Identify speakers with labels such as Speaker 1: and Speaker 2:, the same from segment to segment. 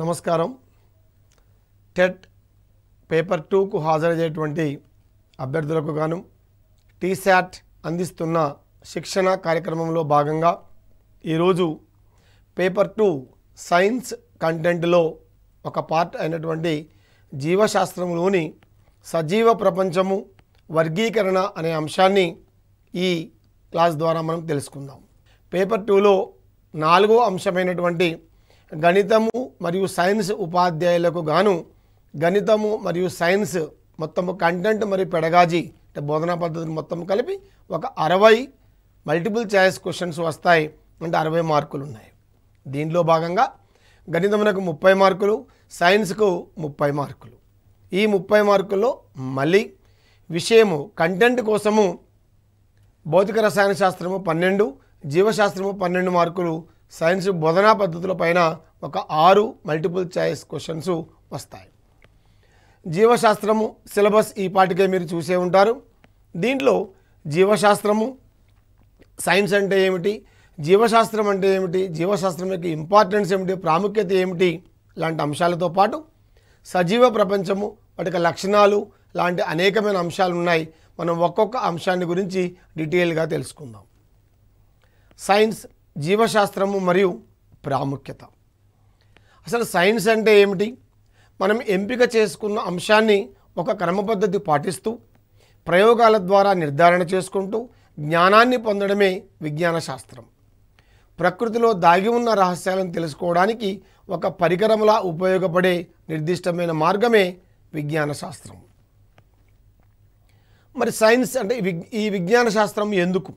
Speaker 1: నమస్కారం TET paper టూకు హాజరయ్యేటువంటి అభ్యర్థులకు గాను టీశాట్ అందిస్తున్న శిక్షణ కార్యక్రమంలో భాగంగా ఈరోజు పేపర్ టూ సైన్స్ కంటెంట్లో ఒక పార్ట్ అయినటువంటి జీవశాస్త్రంలోని సజీవ ప్రపంచము వర్గీకరణ అనే అంశాన్ని ఈ క్లాస్ ద్వారా మనం తెలుసుకుందాం పేపర్ టూలో నాలుగో అంశమైనటువంటి గణితము మరియు సైన్స్ ఉపాధ్యాయులకు గాను గణితము మరియు సైన్స్ మొత్తము కంటెంట్ మరియు పెడగాజీ అంటే బోధనా పద్ధతిని మొత్తం కలిపి ఒక అరవై మల్టిపుల్ ఛాయిస్ క్వశ్చన్స్ వస్తాయి అంటే అరవై మార్కులు ఉన్నాయి దీనిలో భాగంగా గణితమునకు ముప్పై మార్కులు సైన్స్కు ముప్పై మార్కులు ఈ ముప్పై మార్కుల్లో మళ్ళీ విషయము కంటెంట్ కోసము భౌతిక రసాయన శాస్త్రము పన్నెండు జీవశాస్త్రము పన్నెండు మార్కులు సైన్స్ బోధనా పద్ధతుల పైన ఒక ఆరు మల్టిపుల్ చాయిస్ క్వశ్చన్స్ వస్తాయి జీవశాస్త్రము సిలబస్ ఈ పాటికే మీరు చూసే ఉంటారు దీంట్లో జీవశాస్త్రము సైన్స్ అంటే ఏమిటి జీవశాస్త్రం అంటే ఏమిటి జీవశాస్త్రం యొక్క ఇంపార్టెన్స్ ఏమిటి ప్రాముఖ్యత ఏమిటి లాంటి అంశాలతో పాటు సజీవ ప్రపంచము వాటి లక్షణాలు లాంటి అనేకమైన అంశాలు ఉన్నాయి మనం ఒక్కొక్క అంశాన్ని గురించి డీటెయిల్గా తెలుసుకుందాం సైన్స్ జీవశాస్త్రము మరియు ప్రాముఖ్యత అసలు సైన్స్ అంటే ఏమిటి మనం ఎంపిక చేసుకున్న అంశాన్ని ఒక క్రమపద్ధతి పాటిస్తూ ప్రయోగాల ద్వారా నిర్ధారణ చేసుకుంటూ జ్ఞానాన్ని పొందడమే విజ్ఞాన శాస్త్రం ప్రకృతిలో దాగి ఉన్న రహస్యాలను తెలుసుకోవడానికి ఒక పరికరములా ఉపయోగపడే నిర్దిష్టమైన మార్గమే విజ్ఞాన శాస్త్రం మరి సైన్స్ అంటే ఈ విజ్ఞాన శాస్త్రం ఎందుకు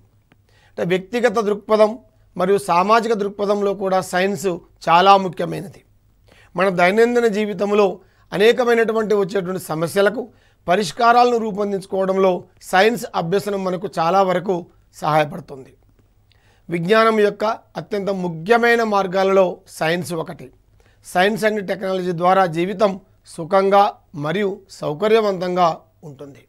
Speaker 1: అంటే వ్యక్తిగత దృక్పథం మరియు సామాజిక దృక్పథంలో కూడా సైన్స్ చాలా ముఖ్యమైనది మన దైనందిన జీవితంలో అనేకమైనటువంటి వచ్చేటువంటి సమస్యలకు పరిష్కారాలను రూపొందించుకోవడంలో సైన్స్ అభ్యసనం మనకు చాలా వరకు సహాయపడుతుంది విజ్ఞానం యొక్క అత్యంత ముఖ్యమైన మార్గాలలో సైన్స్ ఒకటి సైన్స్ అండ్ టెక్నాలజీ ద్వారా జీవితం సుఖంగా మరియు సౌకర్యవంతంగా ఉంటుంది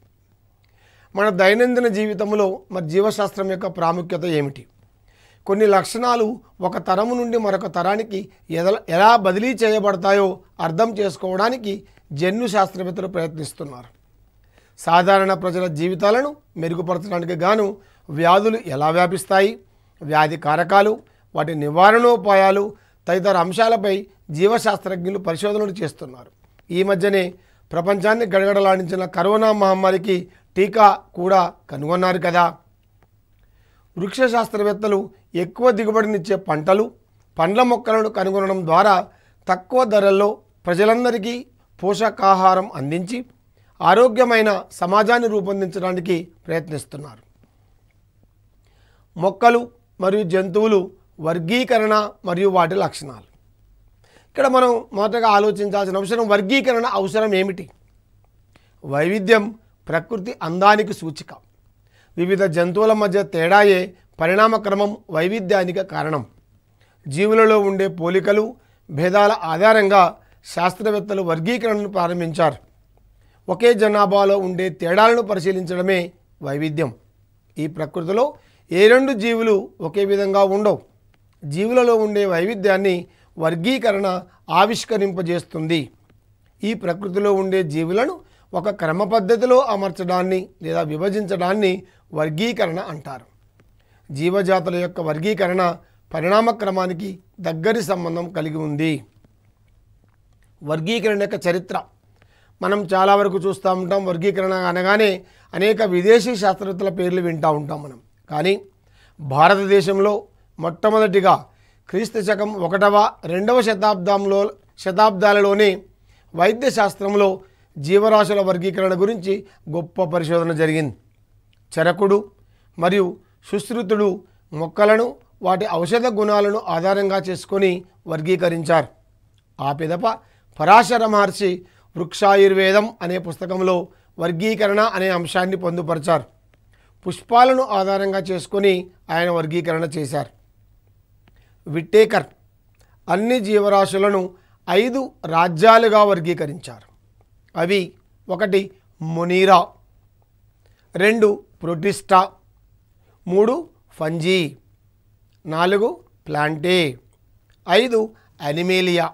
Speaker 1: మన దైనందిన జీవితంలో మరి జీవశాస్త్రం యొక్క ప్రాముఖ్యత ఏమిటి కొన్ని లక్షణాలు ఒక తరము నుండి మరొక తరానికి ఎలా బదిలీ చేయబడతాయో అర్థం చేసుకోవడానికి జన్యు శాస్త్రవేత్తలు ప్రయత్నిస్తున్నారు సాధారణ ప్రజల జీవితాలను మెరుగుపరచడానికి గాను వ్యాధులు ఎలా వ్యాపిస్తాయి వ్యాధి కారకాలు వాటి నివారణోపాయాలు తదితర అంశాలపై జీవశాస్త్రజ్ఞులు పరిశోధనలు చేస్తున్నారు ఈ మధ్యనే ప్రపంచాన్ని గడగడలాడించిన కరోనా మహమ్మారికి టీకా కూడా కనుగొన్నారు కదా వృక్ష శాస్త్రవేత్తలు ఎక్కువ దిగుబడినిచ్చే పంటలు పండ్ల మొక్కలను కనుగొనడం ద్వారా తక్కువ ధరల్లో ప్రజలందరికీ పోషకాహారం అందించి ఆరోగ్యమైన సమాజాన్ని రూపొందించడానికి ప్రయత్నిస్తున్నారు మొక్కలు మరియు జంతువులు వర్గీకరణ మరియు వాటి లక్షణాలు ఇక్కడ మనం మొదటగా ఆలోచించాల్సిన అవసరం వర్గీకరణ అవసరం ఏమిటి వైవిధ్యం ప్రకృతి అందానికి సూచిక వివిధ జంతువుల మధ్య తేడాయే పరిణామక్రమం వైవిధ్యానికి కారణం జీవులలో ఉండే పోలికలు భేదాల ఆధారంగా శాస్త్రవేత్తలు వర్గీకరణను ప్రారంభించారు ఒకే జనాభాలో ఉండే తేడాలను పరిశీలించడమే వైవిధ్యం ఈ ప్రకృతిలో ఏ రెండు జీవులు ఒకే విధంగా ఉండవు జీవులలో ఉండే వైవిధ్యాన్ని వర్గీకరణ ఆవిష్కరింపజేస్తుంది ఈ ప్రకృతిలో ఉండే జీవులను ఒక క్రమ పద్ధతిలో అమర్చడాన్ని లేదా విభజించడాన్ని వర్గీకరణ అంటారు జీవజాతుల యొక్క వర్గీకరణ పరిణామక్రమానికి దగ్గరి సంబంధం కలిగి ఉంది వర్గీకరణ యొక్క చరిత్ర మనం చాలా వరకు చూస్తూ ఉంటాం వర్గీకరణ అనగానే అనేక విదేశీ శాస్త్రవేత్తల పేర్లు వింటూ ఉంటాం మనం కానీ భారతదేశంలో మొట్టమొదటిగా క్రీస్తు శకం ఒకటవ రెండవ శతాబ్దంలో శతాబ్దాలలోనే వైద్య శాస్త్రంలో జీవరాశుల వర్గీకరణ గురించి గొప్ప పరిశోధన జరిగింది చెరకుడు మరియు సుశ్రుతుడు మొక్కలను వాటి ఔషధ గుణాలను ఆధారంగా చేసుకొని వర్గీకరించారు ఆ పిదప పరాశర మహర్షి వృక్షాయుర్వేదం అనే పుస్తకంలో వర్గీకరణ అనే అంశాన్ని పొందుపరిచారు పుష్పాలను ఆధారంగా చేసుకొని ఆయన వర్గీకరణ చేశారు విట్టేకర్ అన్ని జీవరాశులను ఐదు రాజ్యాలుగా వర్గీకరించారు అవి ఒకటి మునీరా రెండు ప్రొటిస్టా మూడు ఫంజీ నాలుగు ప్లాంటే ఐదు అనిమేలియా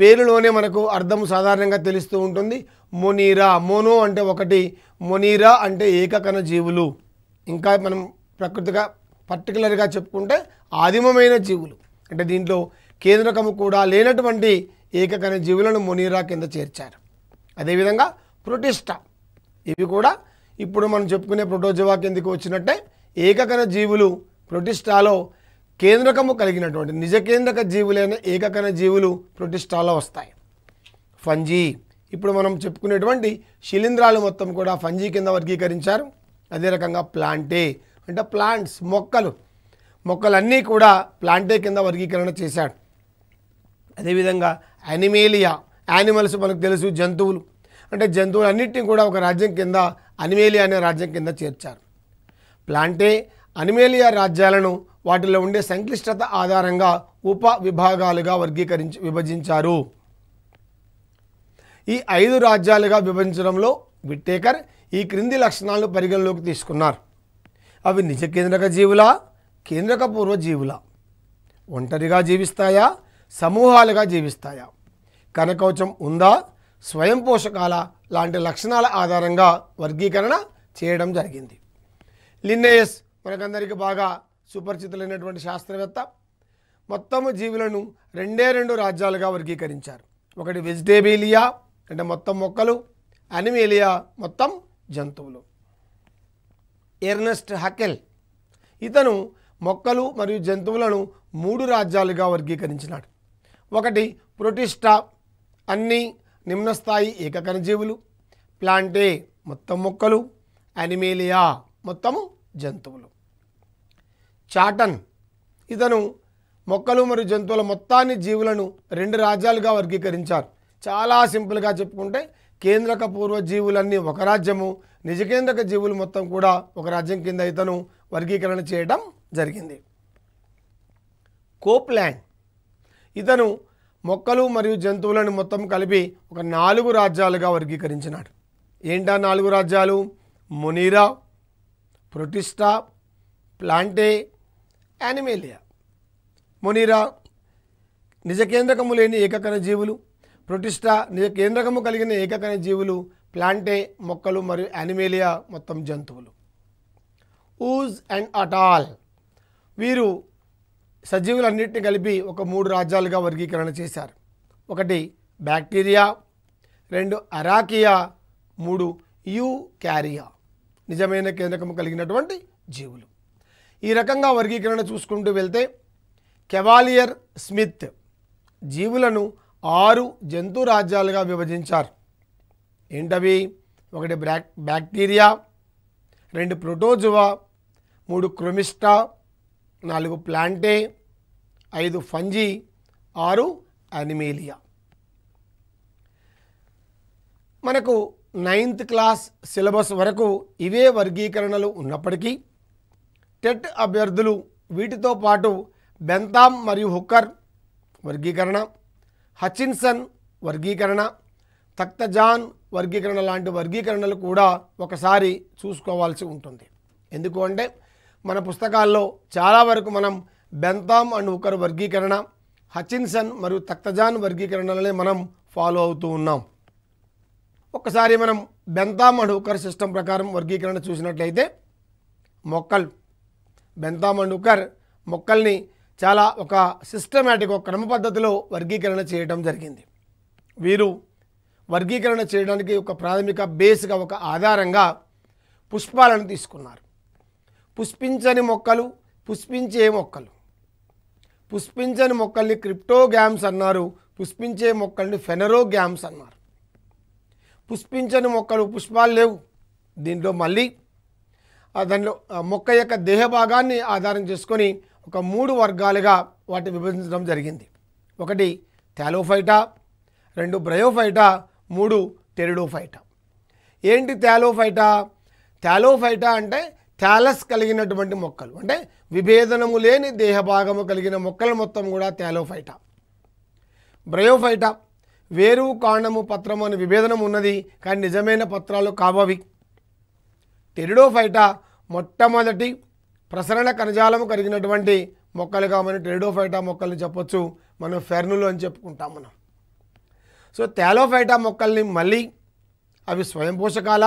Speaker 1: పేరులోనే మనకు అర్థం సాధారణంగా తెలుస్తూ ఉంటుంది మొనీరా మోనో అంటే ఒకటి మొనీరా అంటే ఏకకణ జీవులు ఇంకా మనం ప్రకృతిగా పర్టికులర్గా చెప్పుకుంటే ఆదిమమైన జీవులు అంటే దీంట్లో కేంద్రకము కూడా లేనటువంటి ఏకకణ జీవులను మొనీరా కింద చేర్చారు అదేవిధంగా ప్రొటిస్టా ఇవి కూడా ఇప్పుడు మనం చెప్పుకునే ప్రోటోజోవా కిందకి వచ్చినట్టే ఏకకణ జీవులు ప్రొటిష్టాలో కేంద్రకము కలిగినటువంటి నిజ కేంద్రక జీవులైన ఏకకణ జీవులు ప్రొటిష్టాలో వస్తాయి ఫంజీ ఇప్పుడు మనం చెప్పుకునేటువంటి శిలీంధ్రాలు మొత్తం కూడా ఫంజీ కింద వర్గీకరించారు అదే రకంగా ప్లాంటే అంటే ప్లాంట్స్ మొక్కలు మొక్కలన్నీ కూడా ప్లాంటే కింద వర్గీకరణ చేశాడు అదేవిధంగా యానిమేలియా యానిమల్స్ మనకు తెలుసు జంతువులు అంటే జంతువులు జంతువులన్నింటినీ కూడా ఒక రాజ్యం కింద అనిమేలియా అనే రాజ్యం కింద చేర్చారు ప్లాంటే అనిమేలియా రాజ్యాలను వాటిలో ఉండే సంక్లిష్టత ఆధారంగా ఉప విభాగాలుగా వర్గీకరించి విభజించారు ఈ ఐదు రాజ్యాలుగా విభజించడంలో విట్టేకర్ ఈ క్రింది లక్షణాలను పరిగణలోకి తీసుకున్నారు అవి నిజ కేంద్రక జీవులా కేంద్రక పూర్వ జీవుల ఒంటరిగా జీవిస్తాయా సమూహాలుగా జీవిస్తాయా కనకవచం ఉందా స్వయం పోషకాల లాంటి లక్షణాల ఆధారంగా వర్గీకరణ చేయడం జరిగింది లిన్నేయస్ మనకందరికీ బాగా సుపరిచితులైనటువంటి శాస్త్రవేత్త మొత్తము జీవులను రెండే రెండు రాజ్యాలుగా వర్గీకరించారు ఒకటి వెజిటేబిలియా అంటే మొత్తం మొక్కలు అనిమేలియా మొత్తం జంతువులు ఎర్నెస్ట్ హకెల్ ఇతను మొక్కలు మరియు జంతువులను మూడు రాజ్యాలుగా వర్గీకరించినాడు ఒకటి ప్రొటిస్టా అన్నీ నిమ్నస్థాయి జీవులు ప్లాంటే మొత్తం మొక్కలు అనిమేలియా మొత్తము జంతువులు చాటన్ ఇతను మొక్కలు మరియు జంతువుల మొత్తాన్ని జీవులను రెండు రాజ్యాలుగా వర్గీకరించారు చాలా సింపుల్గా చెప్పుకుంటే కేంద్రక పూర్వ జీవులన్నీ ఒక రాజ్యము నిజకేంద్రక జీవులు మొత్తం కూడా ఒక రాజ్యం కింద ఇతను వర్గీకరణ చేయడం జరిగింది కోప్ల్యాండ్ ఇతను మొక్కలు మరియు జంతువులను మొత్తం కలిపి ఒక నాలుగు రాజ్యాలుగా వర్గీకరించినాడు ఏంటా నాలుగు రాజ్యాలు మునీరా ప్రొటిస్టా ప్లాంటే యానిమేలియా మునీరా నిజకేంద్రకము లేని ఏకకణ జీవులు ప్రొటిస్టా నిజకేంద్రకము కలిగిన ఏకకణ జీవులు ప్లాంటే మొక్కలు మరియు యానిమేలియా మొత్తం జంతువులు ఊజ్ అండ్ అటాల్ వీరు సజీవులన్నింటినీ కలిపి ఒక మూడు రాజ్యాలుగా వర్గీకరణ చేశారు ఒకటి బ్యాక్టీరియా రెండు అరాకియా మూడు యూ క్యారియా నిజమైన కేంద్రకము కలిగినటువంటి జీవులు ఈ రకంగా వర్గీకరణ చూసుకుంటూ వెళ్తే కెవాలియర్ స్మిత్ జీవులను ఆరు జంతు రాజ్యాలుగా విభజించారు ఏంటవి ఒకటి బ్రాక్ బ్యాక్టీరియా రెండు ప్రోటోజువా మూడు క్రొమిస్టా నాలుగు ప్లాంటే ఐదు ఫంజీ ఆరు అనిమేలియా మనకు నైన్త్ క్లాస్ సిలబస్ వరకు ఇవే వర్గీకరణలు ఉన్నప్పటికీ టెట్ అభ్యర్థులు వీటితో పాటు బెంతామ్ మరియు హుక్కర్ వర్గీకరణ హచిన్సన్ వర్గీకరణ తక్తజాన్ వర్గీకరణ లాంటి వర్గీకరణలు కూడా ఒకసారి చూసుకోవాల్సి ఉంటుంది ఎందుకు అంటే మన పుస్తకాల్లో చాలా వరకు మనం బెంతామ్ అండ్ ఉకర్ వర్గీకరణ హచిన్సన్ మరియు తక్తజాన్ వర్గీకరణలనే మనం ఫాలో అవుతూ ఉన్నాం ఒకసారి మనం బెంతామ్ అండ్ ఉకర్ సిస్టమ్ ప్రకారం వర్గీకరణ చూసినట్లయితే మొక్కలు బెంతామ్ అండ్ ఉకర్ మొక్కల్ని చాలా ఒక సిస్టమేటిక్ ఒక క్రమ పద్ధతిలో వర్గీకరణ చేయడం జరిగింది వీరు వర్గీకరణ చేయడానికి ఒక ప్రాథమిక బేస్గా ఒక ఆధారంగా పుష్పాలను తీసుకున్నారు పుష్పించని మొక్కలు పుష్పించే మొక్కలు పుష్పించని మొక్కల్ని క్రిప్టోగ్యామ్స్ అన్నారు పుష్పించే మొక్కల్ని ఫెనరోగ్యామ్స్ అన్నారు పుష్పించని మొక్కలు పుష్పాలు లేవు దీంట్లో మళ్ళీ దానిలో మొక్క యొక్క దేహ భాగాన్ని ఆధారం చేసుకొని ఒక మూడు వర్గాలుగా వాటి విభజించడం జరిగింది ఒకటి థాలోఫైటా రెండు బ్రయోఫైటా మూడు టెరిడోఫైటా ఏంటి తేలోఫైటా తేలోఫైటా అంటే థ్యాలస్ కలిగినటువంటి మొక్కలు అంటే విభేదనము లేని దేహభాగము కలిగిన మొక్కలు మొత్తం కూడా థ్యాలోఫైటా బ్రయోఫైటా వేరు కాండము పత్రము అనే విభేదనం ఉన్నది కానీ నిజమైన పత్రాలు కావవి టెరిడోఫైటా మొట్టమొదటి ప్రసరణ కణజాలము కలిగినటువంటి మొక్కలు కావని టెరిడోఫైటా మొక్కల్ని చెప్పొచ్చు మనం ఫెర్నులు అని చెప్పుకుంటాం మనం సో థ్యాలోఫైటా మొక్కల్ని మళ్ళీ అవి స్వయం పోషకాల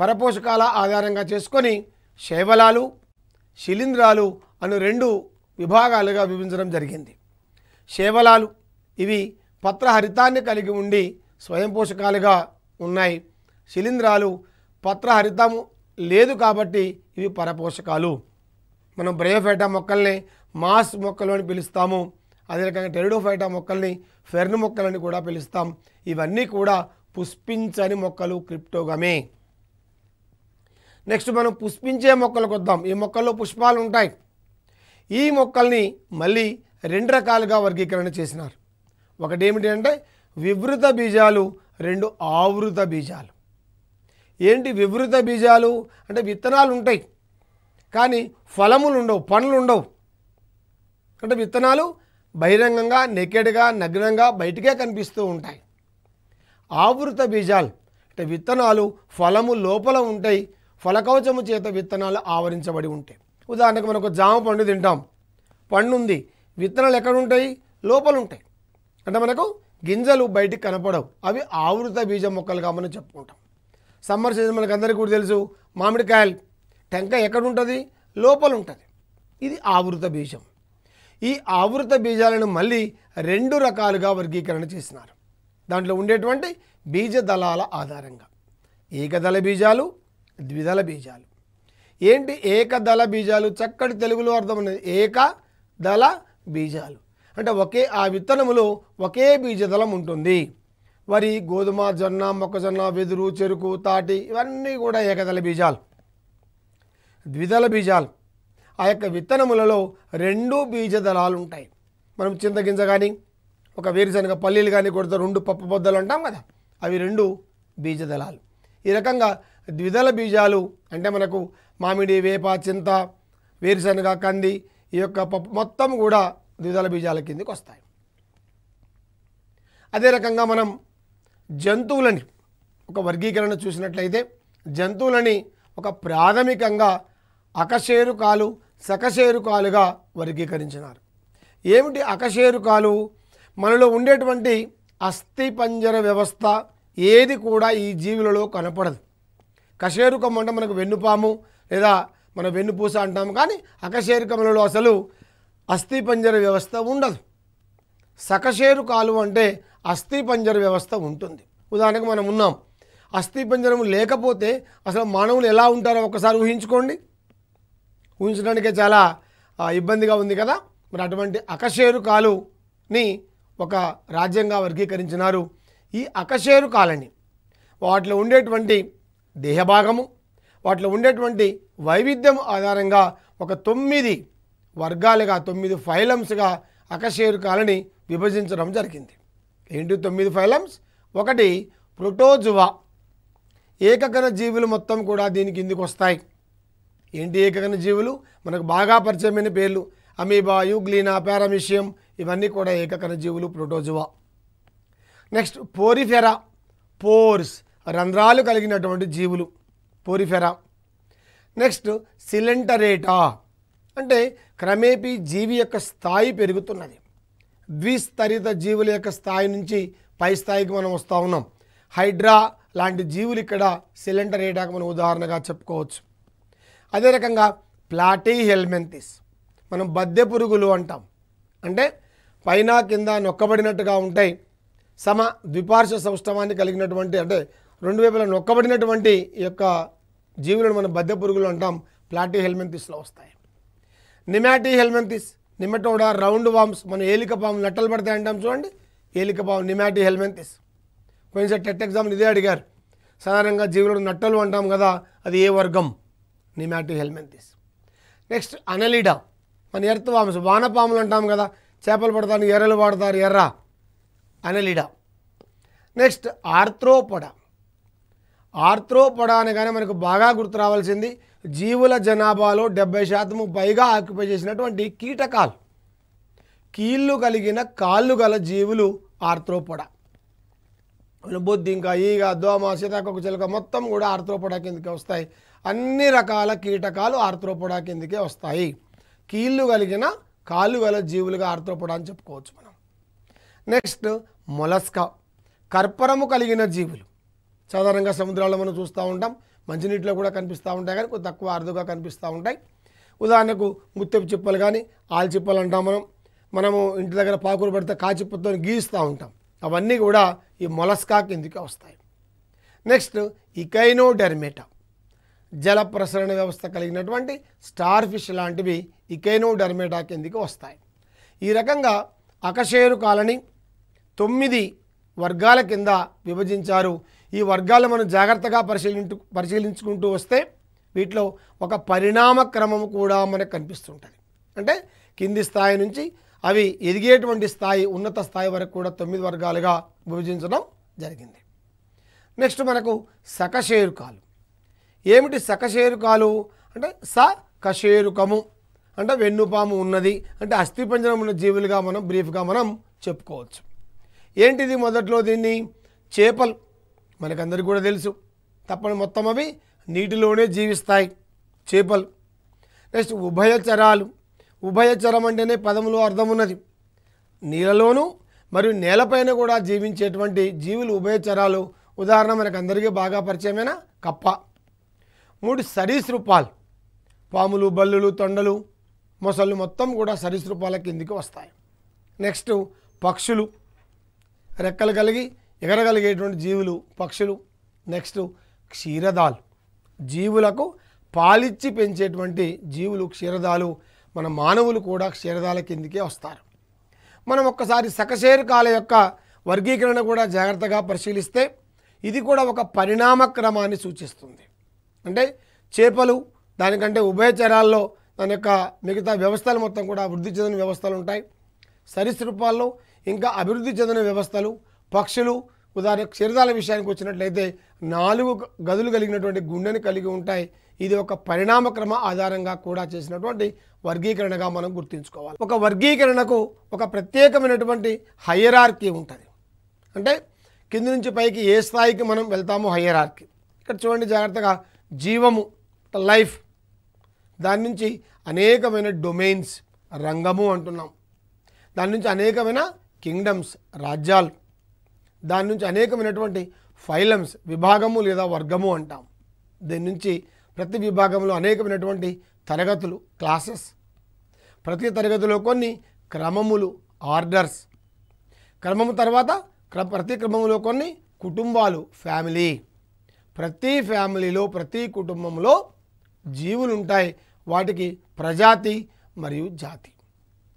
Speaker 1: పరపోషకాల ఆధారంగా చేసుకొని శైవలాలు శిలీంధ్రాలు అను రెండు విభాగాలుగా విభజించడం జరిగింది శైవలాలు ఇవి పత్రహరితాన్ని కలిగి ఉండి స్వయం పోషకాలుగా ఉన్నాయి శిలీంధ్రాలు పత్రహరితము లేదు కాబట్టి ఇవి పరపోషకాలు మనం బ్రయోఫైటా మొక్కల్ని మాస్ మొక్కలు అని పిలుస్తాము అదే రకంగా టెరిడోఫైటా మొక్కల్ని ఫెర్న్ మొక్కలని కూడా పిలుస్తాం ఇవన్నీ కూడా పుష్పించని మొక్కలు క్రిప్టోగమే నెక్స్ట్ మనం పుష్పించే మొక్కలకు వద్దాం ఈ మొక్కల్లో పుష్పాలు ఉంటాయి ఈ మొక్కల్ని మళ్ళీ రెండు రకాలుగా వర్గీకరణ చేసినారు ఒకటి ఏమిటి అంటే వివృత బీజాలు రెండు ఆవృత బీజాలు ఏంటి వివృత బీజాలు అంటే విత్తనాలు ఉంటాయి కానీ ఫలములు ఉండవు పనులు ఉండవు అంటే విత్తనాలు బహిరంగంగా నెకెడ్గా నగ్నంగా బయటకే కనిపిస్తూ ఉంటాయి ఆవృత బీజాలు అంటే విత్తనాలు ఫలము లోపల ఉంటాయి ఫలకవచము చేత విత్తనాలు ఆవరించబడి ఉంటాయి ఉదాహరణకు మనకు జామ పండు తింటాం పండు ఉంది విత్తనాలు ఎక్కడ ఉంటాయి లోపల ఉంటాయి అంటే మనకు గింజలు బయటికి కనపడవు అవి ఆవృత బీజ మొక్కలుగా మనం చెప్పుకుంటాం సమ్మర్ సీజన్ మనకు అందరికీ కూడా తెలుసు మామిడికాయలు టెంకాయ ఎక్కడ ఉంటుంది లోపల ఉంటుంది ఇది ఆవృత బీజం ఈ ఆవృత బీజాలను మళ్ళీ రెండు రకాలుగా వర్గీకరణ చేసినారు దాంట్లో ఉండేటువంటి బీజ దళాల ఆధారంగా ఏకదళ బీజాలు ద్విదళ బీజాలు ఏంటి ఏకదళ బీజాలు చక్కటి తెలుగులో అర్థమైనది ఏకదళ బీజాలు అంటే ఒకే ఆ విత్తనములో ఒకే బీజదళం ఉంటుంది వరి గోధుమ జొన్న మొక్కజొన్న వెదురు చెరుకు తాటి ఇవన్నీ కూడా ఏకదళ బీజాలు ద్విదళ బీజాలు ఆ యొక్క విత్తనములలో రెండు బీజదళాలు ఉంటాయి మనం చింతగింజ కానీ ఒక వేరుశనగ పల్లీలు కానీ కొడతా రెండు పప్పు బొద్దలు అంటాం కదా అవి రెండు బీజదళాలు ఈ రకంగా ద్విదళ బీజాలు అంటే మనకు మామిడి వేప చింత వేరుశనగ కంది ఈ యొక్క పప్పు మొత్తం కూడా ద్విదళ బీజాల కిందకి వస్తాయి అదే రకంగా మనం జంతువులని ఒక వర్గీకరణ చూసినట్లయితే జంతువులని ఒక ప్రాథమికంగా అకశేరుకాలు సకశేరుకాలుగా వర్గీకరించినారు ఏమిటి అకశేరుకాలు మనలో ఉండేటువంటి అస్థిపంజర వ్యవస్థ ఏది కూడా ఈ జీవులలో కనపడదు కశేరుకం అంటే మనకు వెన్నుపాము లేదా మన వెన్నుపూస అంటాము కానీ అకశేరుకములలో అసలు అస్థిపంజర వ్యవస్థ ఉండదు సకశేరుకాలు అంటే అస్థిపంజర వ్యవస్థ ఉంటుంది ఉదాహరణకు మనం ఉన్నాం అస్థిపంజరం లేకపోతే అసలు మానవులు ఎలా ఉంటారో ఒకసారి ఊహించుకోండి ఊహించడానికే చాలా ఇబ్బందిగా ఉంది కదా మరి అటువంటి అకశేరుకాలుని ఒక రాజ్యంగా వర్గీకరించినారు ఈ అకశేరుకాలని వాటిలో ఉండేటువంటి దేహభాగము వాటిలో ఉండేటువంటి వైవిధ్యం ఆధారంగా ఒక తొమ్మిది వర్గాలుగా తొమ్మిది ఫైలమ్స్గా అకశేరుకాలని విభజించడం జరిగింది ఏంటి తొమ్మిది ఫైలమ్స్ ఒకటి ప్రోటోజువా ఏకకర జీవులు మొత్తం కూడా దీని ఇందుకు వస్తాయి ఏంటి ఏకకర జీవులు మనకు బాగా పరిచయమైన పేర్లు అమీబా యూగ్లీనా పారామిషియం ఇవన్నీ కూడా ఏకకర జీవులు ప్రోటోజువా నెక్స్ట్ పోరిఫెరా పోర్స్ రంధ్రాలు కలిగినటువంటి జీవులు పోరిఫెరా నెక్స్ట్ సిలెంటరేటా అంటే క్రమేపీ జీవి యొక్క స్థాయి పెరుగుతున్నది ద్విస్తరిత జీవుల యొక్క స్థాయి నుంచి పై స్థాయికి మనం వస్తూ ఉన్నాం హైడ్రా లాంటి జీవులు ఇక్కడ సిలెంటరేటాకు మనం ఉదాహరణగా చెప్పుకోవచ్చు అదే రకంగా ప్లాటీ హెల్మెంతిస్ మనం బద్దె పురుగులు అంటాం అంటే పైన కింద నొక్కబడినట్టుగా ఉంటాయి సమ ద్విపార్శ్వ సౌష్ఠవాన్ని కలిగినటువంటి అంటే రెండు వైపులా నొక్కబడినటువంటి యొక్క జీవులను మనం బద్దె పురుగులు అంటాం ప్లాటీ హెల్మెంతిస్లో వస్తాయి nemathelminthes nematoda round worms మనం ఏలిక పాము నట్టలు పడతాయి అంటాం చూడండి ఏలిక పాము నిమాటీ హెల్మెంతిస్ కొంచెం టెట్ ఎగ్జామ్ ఇదే అడిగారు సాధారణంగా జీవులను నట్టలు అంటాం కదా అది ఏ వర్గం నిమాటి హెల్మెంతిస్ నెక్స్ట్ అనలిడా మన ఎర్త్ వామ్స్ వానపాములు అంటాం కదా చేపలు పడతాను ఎర్రలు వాడతారు ఎర్ర అనలిడా నెక్స్ట్ ఆర్థ్రోపడా ఆర్థ్రోపడా అనగానే మనకు బాగా గుర్తు రావాల్సింది జీవుల జనాభాలో డెబ్బై శాతము పైగా ఆక్యుపై చేసినటువంటి కీటకాలు కీళ్ళు కలిగిన కాళ్ళు గల జీవులు ఆర్థ్రోపడా బొద్ది ఇంకా ఈగ దోమ సీతాకొక చిలక మొత్తం కూడా ఆర్థ్రోపడా కిందకే వస్తాయి అన్ని రకాల కీటకాలు ఆర్థ్రోపడా కిందకే వస్తాయి కీళ్ళు కలిగిన కాళ్ళు గల జీవులుగా ఆర్థ్రోపడా అని చెప్పుకోవచ్చు మనం నెక్స్ట్ మొలస్కా కర్పరము కలిగిన జీవులు సాధారణంగా సముద్రాల్లో మనం చూస్తూ ఉంటాం మంచినీటిలో కూడా కనిపిస్తూ ఉంటాయి కానీ కొంచెం తక్కువ అరుదుగా కనిపిస్తూ ఉంటాయి ఉదాహరణకు ముత్తెపు చిప్పలు కానీ ఆలు చిప్పలు అంటాం మనం మనము ఇంటి దగ్గర పాకులు పడితే కాచిప్పతో గీస్తూ ఉంటాం అవన్నీ కూడా ఈ మొలస్కా కిందికి వస్తాయి నెక్స్ట్ ఇకైనో డెర్మేటా జల ప్రసరణ వ్యవస్థ కలిగినటువంటి స్టార్ ఫిష్ లాంటివి ఇకైనో డెర్మేటా కిందికి వస్తాయి ఈ రకంగా అకషేరు కాలనీ తొమ్మిది వర్గాల కింద విభజించారు ఈ వర్గాలు మనం జాగ్రత్తగా పరిశీలించు పరిశీలించుకుంటూ వస్తే వీటిలో ఒక పరిణామ క్రమం కూడా మనకు కనిపిస్తుంటుంది అంటే కింది స్థాయి నుంచి అవి ఎదిగేటువంటి స్థాయి ఉన్నత స్థాయి వరకు కూడా తొమ్మిది వర్గాలుగా విభజించడం జరిగింది నెక్స్ట్ మనకు సకశేరుకాలు ఏమిటి సకశేరుకాలు అంటే స కశేరుకము అంటే వెన్నుపాము ఉన్నది అంటే అస్థిపంజరం ఉన్న జీవులుగా మనం బ్రీఫ్గా మనం చెప్పుకోవచ్చు ఏంటిది మొదట్లో దీన్ని చేపలు మనకందరికీ కూడా తెలుసు తప్పని మొత్తం అవి నీటిలోనే జీవిస్తాయి చేపలు నెక్స్ట్ ఉభయచరాలు ఉభయచరం అంటేనే పదములో అర్థం ఉన్నది నీళ్ళలోనూ మరియు నేలపైన కూడా జీవించేటువంటి జీవులు ఉభయచరాలు ఉదాహరణ మనకు అందరికీ బాగా పరిచయమైన కప్ప మూడు సరీసృపాలు పాములు బల్లులు తొండలు మొసళ్ళు మొత్తం కూడా సరీసృపాల కిందికి వస్తాయి నెక్స్ట్ పక్షులు రెక్కలు కలిగి ఎగరగలిగేటువంటి జీవులు పక్షులు నెక్స్ట్ క్షీరదాలు జీవులకు పాలిచ్చి పెంచేటువంటి జీవులు క్షీరదాలు మన మానవులు కూడా క్షీరదాల కిందికే వస్తారు మనం ఒక్కసారి సకశేరుకాల యొక్క వర్గీకరణ కూడా జాగ్రత్తగా పరిశీలిస్తే ఇది కూడా ఒక పరిణామ క్రమాన్ని సూచిస్తుంది అంటే చేపలు దానికంటే ఉభయచరాల్లో దాని యొక్క మిగతా వ్యవస్థలు మొత్తం కూడా అభివృద్ధి చెందిన వ్యవస్థలు ఉంటాయి సరీసృపాల్లో ఇంకా అభివృద్ధి చెందిన వ్యవస్థలు పక్షులు ఉదాహరణ క్షీరదాల విషయానికి వచ్చినట్లయితే నాలుగు గదులు కలిగినటువంటి గుండెని కలిగి ఉంటాయి ఇది ఒక పరిణామక్రమ ఆధారంగా కూడా చేసినటువంటి వర్గీకరణగా మనం గుర్తుంచుకోవాలి ఒక వర్గీకరణకు ఒక ప్రత్యేకమైనటువంటి హయ్యరార్కీ ఉంటుంది అంటే కింది నుంచి పైకి ఏ స్థాయికి మనం వెళ్తామో హయ్యరార్కీ ఇక్కడ చూడండి జాగ్రత్తగా జీవము లైఫ్ దాని నుంచి అనేకమైన డొమైన్స్ రంగము అంటున్నాం దాని నుంచి అనేకమైన కింగ్డమ్స్ రాజ్యాలు దాని నుంచి అనేకమైనటువంటి ఫైలమ్స్ విభాగము లేదా వర్గము అంటాం దీని నుంచి ప్రతి విభాగంలో అనేకమైనటువంటి తరగతులు క్లాసెస్ ప్రతి తరగతిలో కొన్ని క్రమములు ఆర్డర్స్ క్రమము తర్వాత ప్రతి క్రమంలో కొన్ని కుటుంబాలు ఫ్యామిలీ ప్రతి ఫ్యామిలీలో ప్రతి కుటుంబంలో జీవులు ఉంటాయి వాటికి ప్రజాతి మరియు జాతి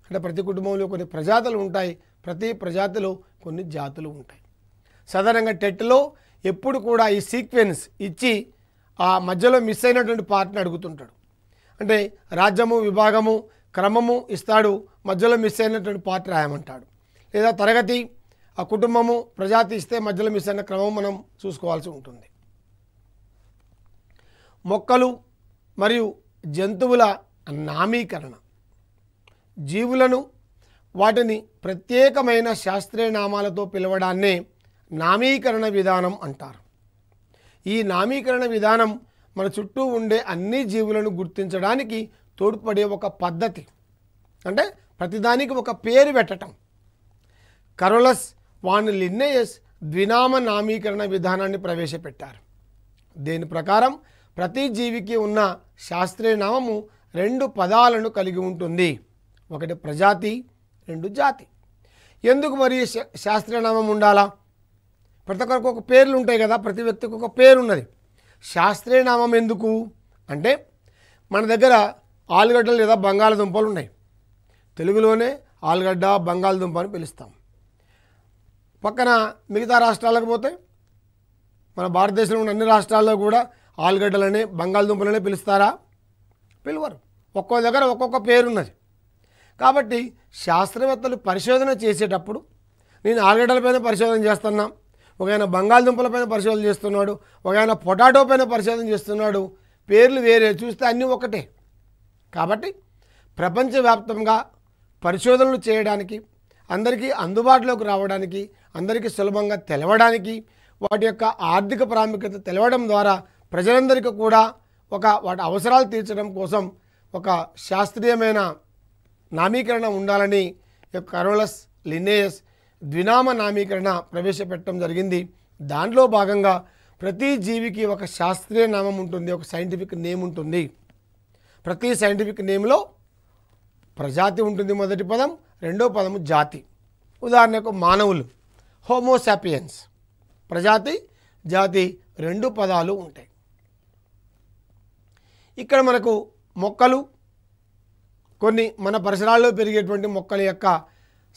Speaker 1: అంటే ప్రతి కుటుంబంలో కొన్ని ప్రజాతులు ఉంటాయి ప్రతి ప్రజాతిలో కొన్ని జాతులు ఉంటాయి సాధారణంగా టెట్లో ఎప్పుడు కూడా ఈ సీక్వెన్స్ ఇచ్చి ఆ మధ్యలో మిస్ అయినటువంటి పార్ట్ని అడుగుతుంటాడు అంటే రాజ్యము విభాగము క్రమము ఇస్తాడు మధ్యలో మిస్ అయినటువంటి పార్ట్ రాయమంటాడు లేదా తరగతి ఆ కుటుంబము ప్రజాతి ఇస్తే మధ్యలో మిస్ అయిన క్రమం మనం చూసుకోవాల్సి ఉంటుంది మొక్కలు మరియు జంతువుల నామీకరణ జీవులను వాటిని ప్రత్యేకమైన శాస్త్రీయ నామాలతో పిలవడాన్నే నామీకరణ విధానం అంటారు ఈ నామీకరణ విధానం మన చుట్టూ ఉండే అన్ని జీవులను గుర్తించడానికి తోడ్పడే ఒక పద్ధతి అంటే ప్రతిదానికి ఒక పేరు పెట్టడం కరోలస్ వాన్ లిన్నేయస్ ద్వినామ నామీకరణ విధానాన్ని ప్రవేశపెట్టారు దీని ప్రకారం ప్రతి జీవికి ఉన్న శాస్త్రీయ నామము రెండు పదాలను కలిగి ఉంటుంది ఒకటి ప్రజాతి రెండు జాతి ఎందుకు మరి శాస్త్రీయ నామం ఉండాలా ప్రతి ఒక్కరికి ఒక పేర్లు ఉంటాయి కదా ప్రతి వ్యక్తికి ఒక పేరు ఉన్నది శాస్త్రీయ నామం ఎందుకు అంటే మన దగ్గర ఆలుగడ్డలు లేదా బంగాళదుంపలు ఉన్నాయి తెలుగులోనే ఆలుగడ్డ బంగాళదుంప అని పిలుస్తాం పక్కన మిగతా రాష్ట్రాలకు పోతే మన భారతదేశంలో ఉన్న అన్ని రాష్ట్రాల్లో కూడా ఆలుగడ్డలనే బంగాళదుంపలనే పిలుస్తారా పిలువరు ఒక్కో దగ్గర ఒక్కొక్క పేరున్నది కాబట్టి శాస్త్రవేత్తలు పరిశోధన చేసేటప్పుడు నేను ఆలుగడ్డల పైన పరిశోధన చేస్తున్నాను ఒక ఆయన బంగాళదుంపలపైన పరిశోధన చేస్తున్నాడు ఒక ఆయన పొటాటో పైన పరిశోధన చేస్తున్నాడు పేర్లు వేరే చూస్తే అన్నీ ఒకటే కాబట్టి ప్రపంచవ్యాప్తంగా పరిశోధనలు చేయడానికి అందరికీ అందుబాటులోకి రావడానికి అందరికీ సులభంగా తెలవడానికి వాటి యొక్క ఆర్థిక ప్రాముఖ్యత తెలవడం ద్వారా ప్రజలందరికీ కూడా ఒక వాటి అవసరాలు తీర్చడం కోసం ఒక శాస్త్రీయమైన నామీకరణ ఉండాలని కరోలస్ లినేయస్ ద్వినామ నామీకరణ ప్రవేశపెట్టడం జరిగింది దాంట్లో భాగంగా ప్రతి జీవికి ఒక శాస్త్రీయ నామం ఉంటుంది ఒక సైంటిఫిక్ నేమ్ ఉంటుంది ప్రతి సైంటిఫిక్ నేమ్లో ప్రజాతి ఉంటుంది మొదటి పదం రెండో పదము జాతి ఉదాహరణకు మానవులు హోమోసాపియన్స్ ప్రజాతి జాతి రెండు పదాలు ఉంటాయి ఇక్కడ మనకు మొక్కలు కొన్ని మన పరిసరాల్లో పెరిగేటువంటి మొక్కల యొక్క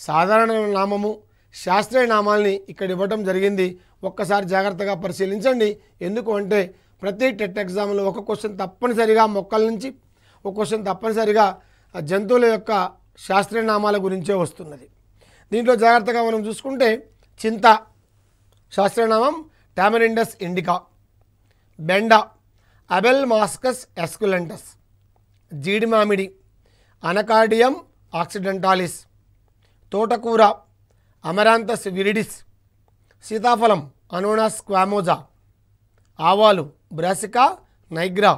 Speaker 1: సాధారణ నామము శాస్త్రీయ నామాల్ని ఇక్కడ ఇవ్వటం జరిగింది ఒక్కసారి జాగ్రత్తగా పరిశీలించండి ఎందుకు అంటే ప్రతి టెట్ ఎగ్జామ్లో ఒక క్వశ్చన్ తప్పనిసరిగా మొక్కల నుంచి ఒక క్వశ్చన్ తప్పనిసరిగా జంతువుల యొక్క శాస్త్రీయ నామాల గురించే వస్తున్నది దీంట్లో జాగ్రత్తగా మనం చూసుకుంటే చింత శాస్త్రనామం టామరిండస్ ఇండికా బెండ అబెల్ మాస్కస్ ఎస్కులెంటస్ జీడిమామిడి అనకార్డియం ఆక్సిడెంటాలిస్ తోటకూర అమరాంతస్ విరిడిస్ సీతాఫలం అనోనాస్ క్వామోజా ఆవాలు బ్రాసికా నైగ్రా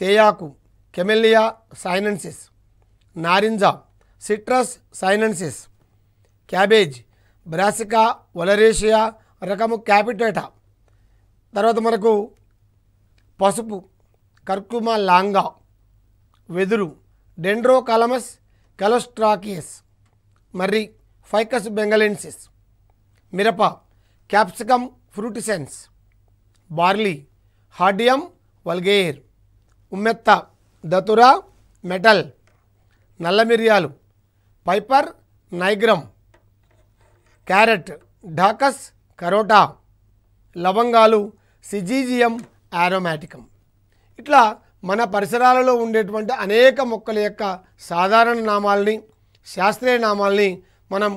Speaker 1: తేయాకు కెమెలియా సైనన్సిస్ నారింజ Citrus sinensis cabbage Brassica oleracea రకము క్యాపిటేటా తర్వాత మనకు పసుపు కర్కుమా లాంగా వెదురు డెండ్రోకాలమస్ కెలోస్ట్రాకియస్ మర్రి ఫైకస్ బెంగలెన్సిస్ మిరప Capsicum frutescens barley Hordeum vulgare ఉమ్మెత్త దతురా మెటల్ నల్ల మిరియాలు Piper nigrum carrot Daucus carota లవంగాలు సిజీజియం ఆరోమాటికం ఇట్లా మన పరిసరాలలో ఉండేటువంటి అనేక మొక్కల యొక్క సాధారణ నామాల్ని శాస్త్రీయ నామాల్ని మనం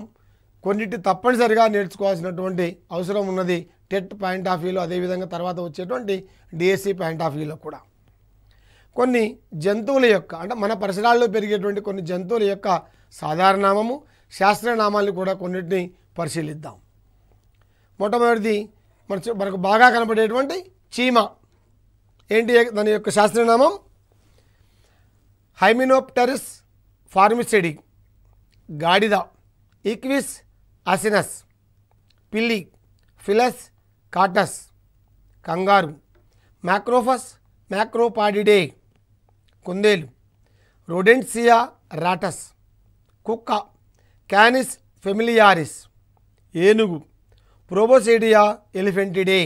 Speaker 1: కొన్నిటి తప్పనిసరిగా నేర్చుకోవాల్సినటువంటి అవసరం ఉన్నది టెట్ పాయింట్ ఆఫ్ వ్యూలో అదేవిధంగా తర్వాత వచ్చేటువంటి డిఎస్సి పాయింట్ ఆఫ్ వ్యూలో కూడా కొన్ని జంతువుల యొక్క అంటే మన పరిసరాల్లో పెరిగేటువంటి కొన్ని జంతువుల యొక్క సాధారణనామము శాస్త్రనామాలు కూడా కొన్నిటిని పరిశీలిద్దాం మొట్టమొదటిది మన మనకు బాగా కనపడేటువంటి చీమ ఏంటి దాని యొక్క శాస్త్రనామం హైమినోప్టరిస్ ఫార్మిసెడి గాడిద ఈక్విస్ అసినస్ పిల్లి ఫిలస్ కాటస్ కంగారు మ్యాక్రోఫస్ మ్యాక్రోపాడిడే కుందేలు రోడెన్సియా రాటస్ కుక్క క్యానిస్ ఫెమిలియారిస్ ఏనుగు ప్రోబోసేడియా ఎలిఫెంటిడే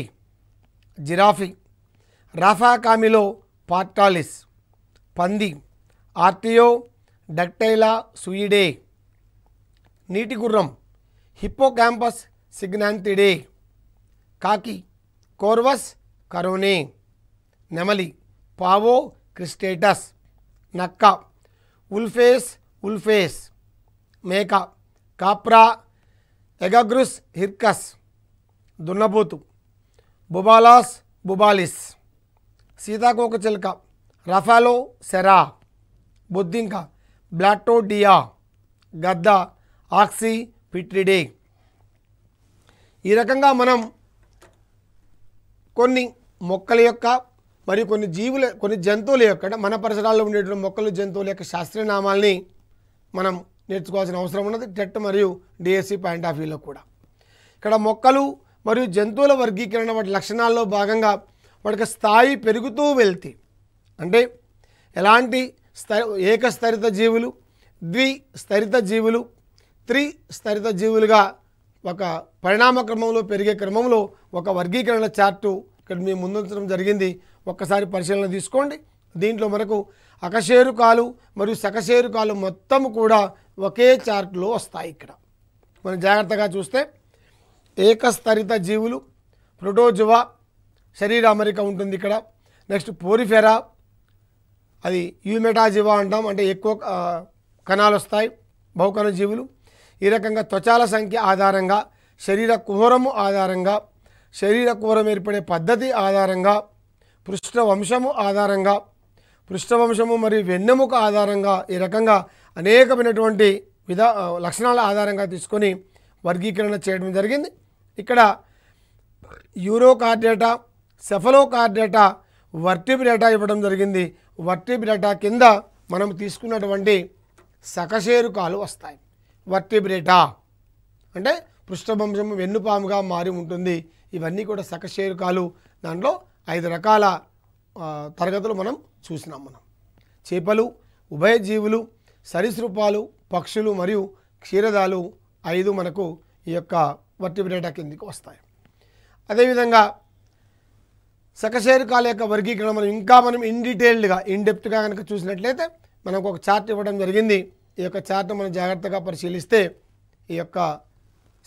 Speaker 1: జిరాఫీ రాఫాకామిలో పార్టాలిస్ పంది ఆర్టియో డక్టైలా సుయిడే నీటి గుర్రం హిప్పోక్యాంపస్ సిగ్నాంతిడే కాకి కోర్వస్ కరోనే నెమలి పావో క్రిస్టేటస్ నక్క ఉల్ఫేస్ ఉల్ఫేస్ మేక కాప్రా ఎగగ్రుస్ హిర్కస్ దున్నబోతు బుబాలాస్ బుబాలిస్ సీతాకోక చిలుక రఫాలో సెరా బొద్దింక బ్లాటోడియా గద్ద ఆక్సీ పిట్రిడే ఈ రకంగా మనం కొన్ని మొక్కల యొక్క మరియు కొన్ని జీవుల కొన్ని జంతువుల యొక్క మన పరిసరాల్లో ఉండేటువంటి మొక్కలు జంతువుల యొక్క శాస్త్రీయ నామాల్ని మనం నేర్చుకోవాల్సిన అవసరం ఉన్నది టెట్ మరియు డిఎస్సి పాయింట్ ఆఫ్ వ్యూలో కూడా ఇక్కడ మొక్కలు మరియు జంతువుల వర్గీకరణ వాటి లక్షణాల్లో భాగంగా వాటికి స్థాయి పెరుగుతూ వెళ్తే అంటే ఎలాంటి స్థ ఏకస్తరిత జీవులు ద్వి స్థరిత జీవులు త్రిస్తరిత జీవులుగా ఒక పరిణామ క్రమంలో పెరిగే క్రమంలో ఒక వర్గీకరణ చార్టు ఇక్కడ మేము ముందుంచడం జరిగింది ఒక్కసారి పరిశీలన తీసుకోండి దీంట్లో మనకు అకశేరుకాలు మరియు సకశేరుకాలు మొత్తం కూడా ఒకే చార్ట్లో వస్తాయి ఇక్కడ మనం జాగ్రత్తగా చూస్తే ఏకస్తరిత జీవులు ప్రోటోజువా శరీర అమరిక ఉంటుంది ఇక్కడ నెక్స్ట్ పోరిఫెరా అది యూమెటాజివా అంటాం అంటే ఎక్కువ కణాలు వస్తాయి బహుకణ జీవులు ఈ రకంగా త్వచాల సంఖ్య ఆధారంగా శరీర కుహరము ఆధారంగా శరీర కుహరం ఏర్పడే పద్ధతి ఆధారంగా పృష్ఠవంశము ఆధారంగా పృష్ఠవంశము మరియు వెన్నెముక ఆధారంగా ఈ రకంగా అనేకమైనటువంటి విధ లక్షణాల ఆధారంగా తీసుకొని వర్గీకరణ చేయడం జరిగింది ఇక్కడ కార్డేటా సెఫలోకార్డేటా డేటా ఇవ్వడం జరిగింది డేటా కింద మనం తీసుకున్నటువంటి సకశేరుకాలు వస్తాయి వర్టిబ్రేటా అంటే పృష్ఠభంశము వెన్నుపాముగా మారి ఉంటుంది ఇవన్నీ కూడా సకశేరుకాలు దాంట్లో ఐదు రకాల తరగతులు మనం చూసినాం మనం చేపలు ఉభయజీవులు సరీసృపాలు పక్షులు మరియు క్షీరదాలు ఐదు మనకు ఈ యొక్క వర్టిబ్రేటా కిందికి వస్తాయి అదేవిధంగా సకశేరుకాల యొక్క వర్గీకరణ మనం ఇంకా మనం ఇన్ డీటెయిల్డ్గా ఇన్ డెప్త్గా కనుక చూసినట్లయితే మనకు ఒక చార్ట్ ఇవ్వడం జరిగింది ఈ యొక్క చార్ట్ను మనం జాగ్రత్తగా పరిశీలిస్తే ఈ యొక్క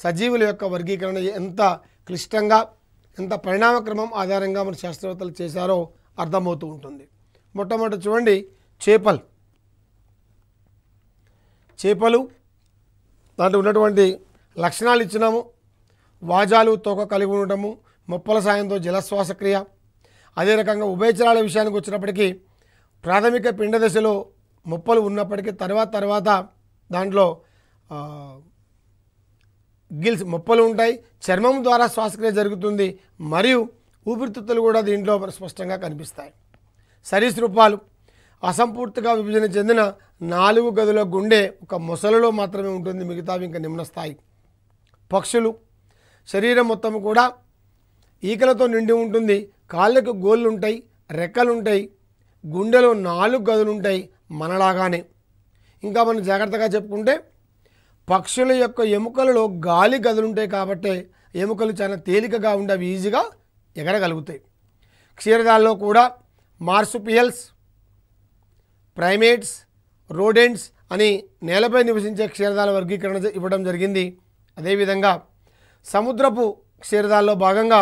Speaker 1: సజీవుల యొక్క వర్గీకరణ ఎంత క్లిష్టంగా ఎంత పరిణామక్రమం ఆధారంగా మన శాస్త్రవేత్తలు చేశారో అర్థమవుతూ ఉంటుంది మొట్టమొదటి చూడండి చేపలు చేపలు దాంట్లో ఉన్నటువంటి లక్షణాలు ఇచ్చినాము వాజాలు తోక కలిగి ఉండటము మొప్పల సాయంతో జలశ్వాసక్రియ అదే రకంగా ఉభయచరాల విషయానికి వచ్చినప్పటికీ ప్రాథమిక పిండ దశలో ముప్పలు ఉన్నప్పటికీ తర్వాత తర్వాత దాంట్లో గిల్స్ ముప్పలు ఉంటాయి చర్మం ద్వారా శ్వాసక్రియ జరుగుతుంది మరియు ఊపిరితిత్తులు కూడా దీంట్లో స్పష్టంగా కనిపిస్తాయి సరీసృపాలు అసంపూర్తిగా విభజన చెందిన నాలుగు గదుల గుండె ఒక మొసలలో మాత్రమే ఉంటుంది మిగతావి ఇంకా నిమ్న స్థాయి పక్షులు శరీరం మొత్తం కూడా ఈకలతో నిండి ఉంటుంది కాళ్ళకు గోళ్ళు ఉంటాయి రెక్కలుంటాయి గుండెలో నాలుగు గదులుంటాయి మనలాగానే ఇంకా మనం జాగ్రత్తగా చెప్పుకుంటే పక్షుల యొక్క ఎముకలలో గాలి గదులుంటాయి కాబట్టి ఎముకలు చాలా తేలికగా ఉండవి ఈజీగా ఎగరగలుగుతాయి క్షీరదాల్లో కూడా మార్సుపియల్స్ ప్రైమేట్స్ రోడెంట్స్ అని నేలపై నివసించే క్షీరదాల వర్గీకరణ ఇవ్వడం జరిగింది అదేవిధంగా సముద్రపు క్షీరదాల్లో భాగంగా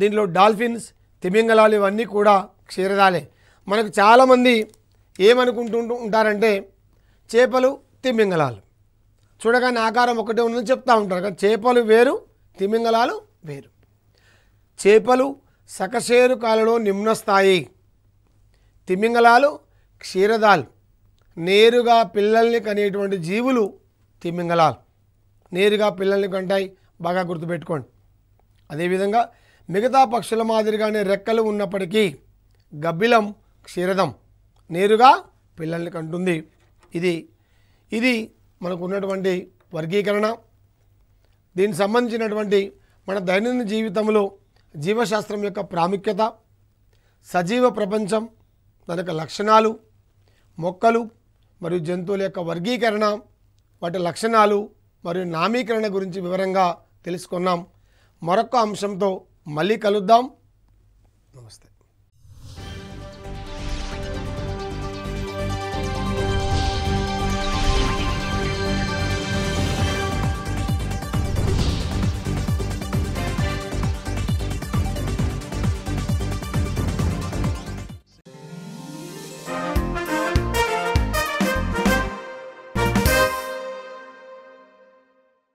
Speaker 1: దీంట్లో డాల్ఫిన్స్ తిమింగలాలు ఇవన్నీ కూడా క్షీరదాలే మనకు చాలామంది ఏమనుకుంటూ ఉంటారంటే చేపలు తిమ్మింగళాలు చూడగానే ఆకారం ఒకటే ఉందని చెప్తూ ఉంటారు కానీ చేపలు వేరు తిమింగలాలు వేరు చేపలు సకశేరు కాలలో నిమ్న స్థాయి తిమింగలాలు క్షీరదాలు నేరుగా పిల్లల్ని కనేటువంటి జీవులు తిమింగలాలు నేరుగా పిల్లల్ని కంటాయి బాగా గుర్తుపెట్టుకోండి అదేవిధంగా మిగతా పక్షుల మాదిరిగానే రెక్కలు ఉన్నప్పటికీ గబ్బిలం క్షీరదం నేరుగా పిల్లల్ని కంటుంది ఇది ఇది మనకు ఉన్నటువంటి వర్గీకరణ దీనికి సంబంధించినటువంటి మన దైనందిన జీవితంలో జీవశాస్త్రం యొక్క ప్రాముఖ్యత సజీవ ప్రపంచం దాని యొక్క లక్షణాలు మొక్కలు మరియు జంతువుల యొక్క వర్గీకరణ వాటి లక్షణాలు మరియు నామీకరణ గురించి వివరంగా తెలుసుకున్నాం మరొక అంశంతో మళ్ళీ కలుద్దాం నమస్తే